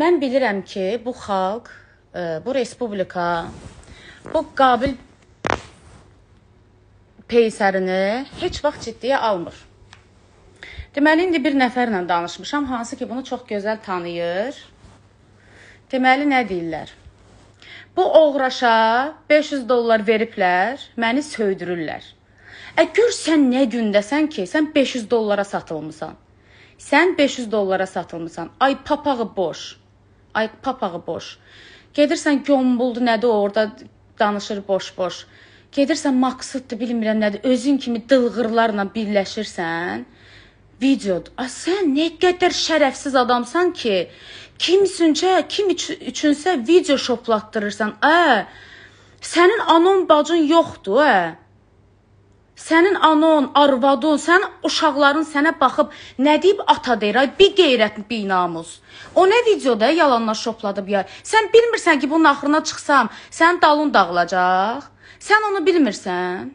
Mən bilirəm ki, bu xalq, e, bu respublika, bu qabil peysərini heç vaxt ciddiyə almır. Deməli, indi bir nəfərlə danışmışam, hansı ki, bunu çox gözəl tanıyır. Deməli, nə deyirlər? Bu oğraşa 500 dollar veriblər, məni söydürürlər. Ə e, gör sən nə gündəsən ki, sən 500 dollara satılmısan. Sən 500 dollara satılmısan. Ay papağı boş. Ay papağı boş. Gedirsən gömbuldu nədir orada danışır boş-boş. Gedirsən maqsaddır bilmirəm nədir. Özün kimi dılğırlarla birləşirsən. Videodur. Ay sən nə qədər şərəfsiz adamsan ki, kimsüncə, kim üçünsə video şoplatdırırsan. Ə, sənin anon bacın yoxdur, ə sənin anon, arvadın, sən uşaqların sənə baxıb nə deyib ata deyir, ay bir qeyrət, bir namus. O nə videoda yalanlar şopladıb ya. Sən bilmirsən ki, bunun axırına çıxsam, sənin dalın dağılacaq. Sən onu bilmirsən.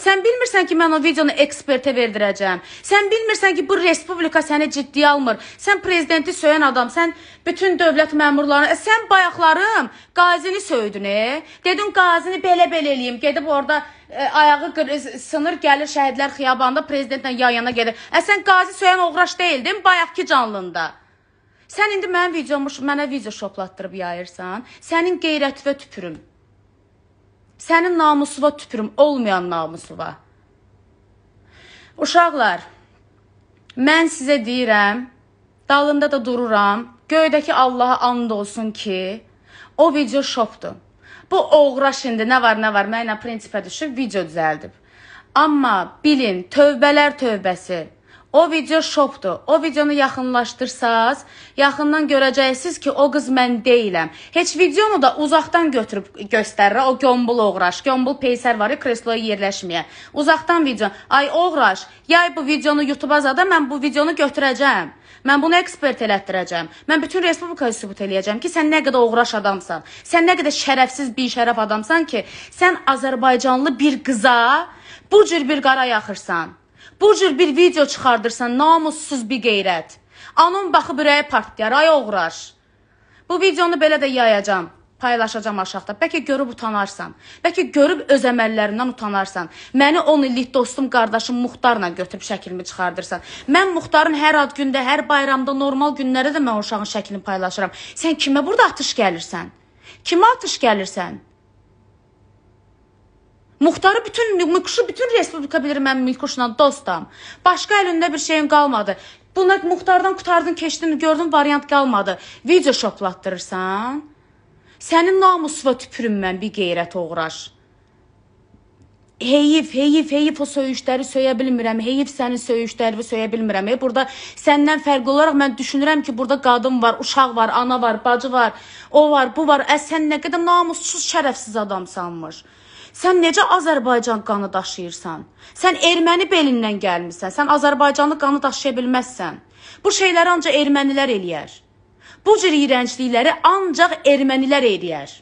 Sən bilmirsən ki, mən o videonu ekspertə verdirəcəm. Sən bilmirsən ki, bu respublika səni ciddiyə almır. Sən prezidenti söyən adam, sən bütün dövlət məmurlarını, e, sən bayaqlarım qazini söydün, e? Dedin qazini belə-belə eləyim, gedib orada ə, e, ayağı qır, e, sınır gəlir şəhidlər xiyabanında prezidentlə yan-yana gedir. Ə sən qazi söyən oğraş deyildin bayaqki canlında. Sən indi mənim videomu mənə video şoplatdırıb yayırsan. Sənin qeyrətvə tüpürüm. Sənin namusuna tüpürüm, olmayan namusuna. Uşaqlar, mən sizə deyirəm, dalında da dururam. Göydəki Allaha and olsun ki, o video şopdur. Bu oğraş indi nə var, nə var, mənə prinsipə düşüb video düzəldib. Amma bilin, tövbələr tövbəsi. O video şopdur. O videonu yaxınlaşdırsaz, yaxından görəcəksiniz ki, o qız mən deyiləm. Heç videonu da uzaqdan götürüb göstərir. O gömbul oğraş, gömbul peysər var ya, kresloya yerləşməyə. Uzaqdan video. Ay oğraş, yay bu videonu YouTube-a zada mən bu videonu götürəcəm. Mən bunu ekspert elətdirəcəm. Mən bütün respublikaya sübut eləyəcəm ki, sən nə qədər oğraş adamsan. Sən nə qədər şərəfsiz, binşərəf adamsan ki, sən Azərbaycanlı bir qıza bu cür bir qara yaxırsan. Bu cür bir video çıxardırsan, namussuz bir qeyrət. Anam baxıb ürəyi partlayar, ay oğraş. Bu videonu belə də yayacam, paylaşacam aşağıda. Bəlkə görüb utanarsan, bəlkə görüb öz əməllərindən utanarsan. Məni 10 illik dostum, qardaşım Muxtarla götürüb şəklimi çıxardırsan. Mən Muxtarın hər ad gündə, hər bayramda, normal günlərdə də mən uşağın şəklini paylaşıram. Sən kimə burada atış gəlirsən? Kimə atış gəlirsən? Muxtarı bütün, Mükuşu bütün Respublika bilir mən Mükuşla dostam. Başqa əlində bir şeyin qalmadı. Buna muxtardan qutardın, keçdin, gördün, variant qalmadı. Video şoplatdırırsan. Sənin namusuna tüpürüm mən bir qeyrət uğraş. Heyif, heyif, heyif o söyüşləri söyə bilmirəm. Heyif sənin söyüşlərini söyə bilmirəm. E, burada səndən fərqli olaraq mən düşünürəm ki, burada qadın var, uşaq var, ana var, bacı var, o var, bu var. Ə, sən nə qədər namussuz, şərəfsiz adamsanmış. Sən necə Azərbaycan qanı daşıyırsan? Sən erməni belindən gəlmisən. Sən Azərbaycanlı qanı daşıya bilməzsən. Bu şeyləri ancaq ermənilər eləyər. Bu cür iyrənclikləri ancaq ermənilər eləyər.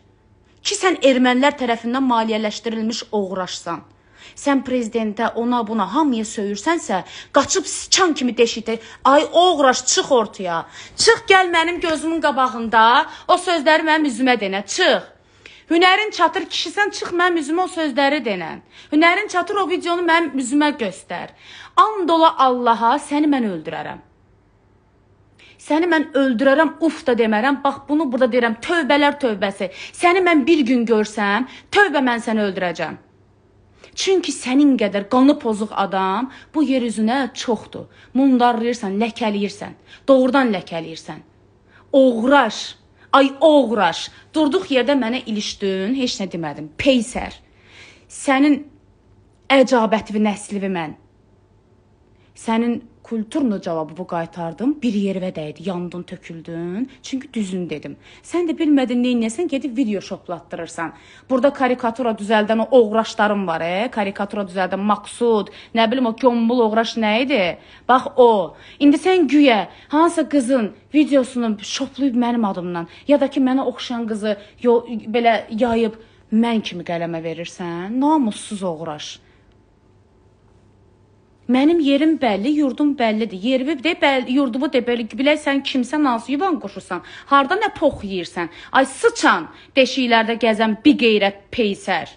Ki sən ermənilər tərəfindən maliyyələşdirilmiş oğraşsan. Sən prezidentə, ona, buna hamıya söyürsənsə, qaçıb siçan kimi deşikdə, ay oğraş çıx ortaya. Çıx gəl mənim gözümün qabağında, o sözləri mənim üzümə denə, çıx. Hünərin çatır kişisən çıx mənim üzümə o sözləri denən. Hünərin çatır o videonu mənim üzümə göstər. And ola Allaha səni mən öldürərəm. Səni mən öldürərəm, uf da demərəm. Bax bunu burada deyirəm, tövbələr tövbəsi. Səni mən bir gün görsəm, tövbə mən səni öldürəcəm. Çünki sənin qədər qanı pozuq adam bu yer üzünə çoxdur. Mundarlayırsan, ləkələyirsən. Doğrudan ləkələyirsən. Oğraş. Ay oğraş. Durduq yerdə mənə ilişdin, heç nə demədim. Peysər. Sənin əcabətivi nəslivi mən. Sənin Kulturno cavabı qaytardım. Bir yerivə dəydi, yandın, töküldün. Çünki düzün dedim. Sən də bilmədin neynəsən, gedib video şoplatdırırsan. Burada karikatura düzəldən o oğraşlarım var, e? karikatura düzəldən Maksud, nə bilim o gömbul oğraş nə idi? Bax o. İndi sən güyə hansısa qızın videosunu şoplayıb mənim adımdan ya da ki mənə oxşayan qızı yol, belə yayıb mən kimi qələmə verirsən, namussuz oğraş. Mənim yerim bəlli, yurdum bəllidir. Yerimi də, bəl, yurdumu də belə biləsən kimsən, hansı yuvan qoşursan, harda nə pox yeyirsən. Ay sıçan, deşiklərdə gəzən bir qeyrət peysər.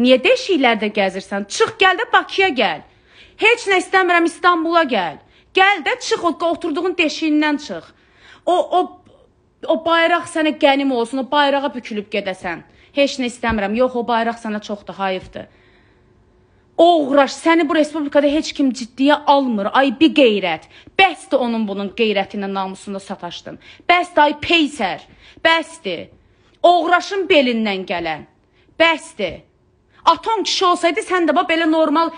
Niyə deşiklərdə gəzirsən? Çıx gəl də Bakıya gəl. Heç nə istəmirəm İstanbula gəl. Gəl də çıx o oturduğun deşiyindən çıx. O o o bayraq sənə qənim olsun, o bayrağa bükülüb gedəsən. Heç nə istəmirəm. Yox, o bayraq sənə çoxdur, hayıfdır. Oğraş, səni bu respublikada heç kim ciddiyə almır. Ay bir qeyrət. Bəsdir onun bunun qeyrəti ilə namusunda sataşdın. Bəsdir ay peysər. Bəsdir. Oğraşın belindən gələn. Bəsdir. Aton kişi olsaydı sən də bax belə normal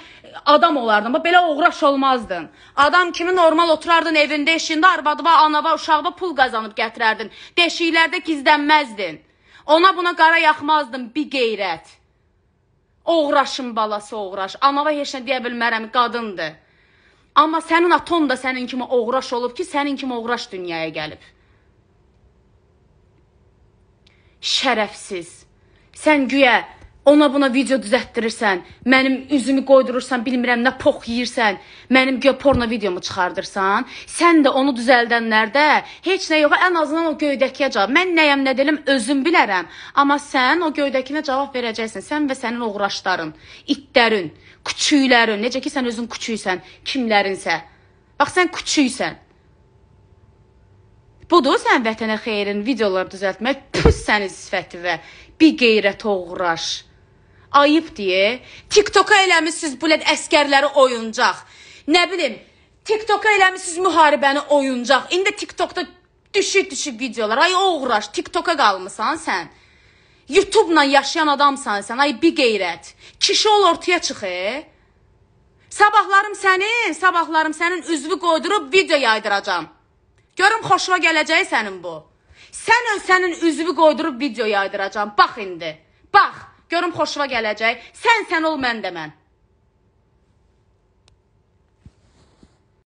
adam olardın. Bax belə oğraş olmazdın. Adam kimi normal oturardın evində, eşində, arvadı va, ana va, uşağı va pul qazanıb gətirərdin. Deşiklərdə gizlənməzdin. Ona buna qara yaxmazdın, bir qeyrət. Oğraşın balası oğraş. Anava heç nə deyə bilmərəm, qadındır. Amma sənin aton da sənin kimi oğraş olub ki, sənin kimi oğraş dünyaya gəlib. Şərəfsiz. Sən güya Ona buna video düzəltdirirsən, mənim üzümü qoydurursan, bilmirəm nə pox yeyirsən, mənim göy porno videomu çıxardırsan, sən də onu düzəldənlərdə heç nə yox, ən azından o göydəkiyə cavab. Mən nəyəm, nə deyiləm özüm bilərəm, amma sən o göydəkinə cavab verəcəksən, sən və sənin oğraşların, itlərin, küçüklərin, necə ki sən özün küçüksən, kimlərinsə. Bax sən küçüksən. Budur sən vətənə xeyrin videolar düzəltmək, püs sənin sifəti və bir qeyrət oğraş. Ayıbdir. TikToka eləmisiniz bulət əskərləri oyuncaq. Nə bilim, TikToka eləmisiniz müharibəni oyuncaq. İndi TikTokda düşük-düşük videolar. Ay oğraş, TikToka qalmısan sən. YouTube-la yaşayan adamsan sən. Ay bir qeyrət. Kişi ol ortaya çıx. E. Sabahlarım sənin, sabahlarım sənin üzvü qoydurub video yaydıracam. Görüm xoşuna gələcəyi sənin bu. Sən öz sənin üzvü qoydurub video yaydıracam. Bax indi. Bax. Görüm xoşuna gələcək. Sən sən ol, mən də mən.